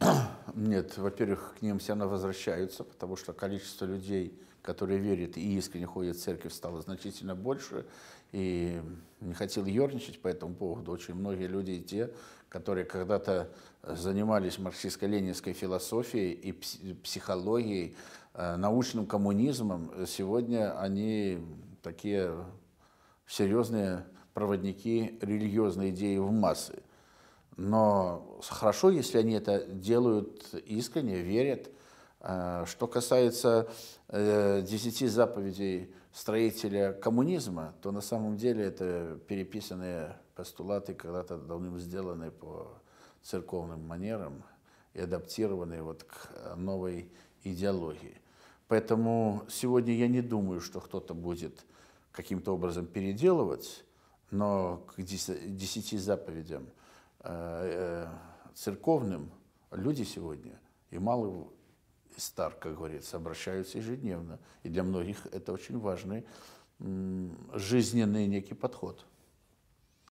Нет, во-первых, к ним все равно возвращаются, потому что количество людей, которые верят и искренне ходят в церковь, стало значительно больше. И не хотел ерничать по этому поводу. Очень многие люди те, которые когда-то э, занимались марксистско-ленинской философией и психологией, э, научным коммунизмом, э, сегодня они такие серьезные проводники религиозной идеи в массы. Но хорошо, если они это делают искренне, верят. А, что касается э, десяти заповедей строителя коммунизма, то на самом деле это переписанные постулаты, когда-то давным сделанные по церковным манерам и адаптированные вот к новой идеологии. Поэтому сегодня я не думаю, что кто-то будет каким-то образом переделывать, но к десяти заповедям – Э, э, церковным люди сегодня, и мало и стар, как говорится, обращаются ежедневно. И для многих это очень важный жизненный некий подход.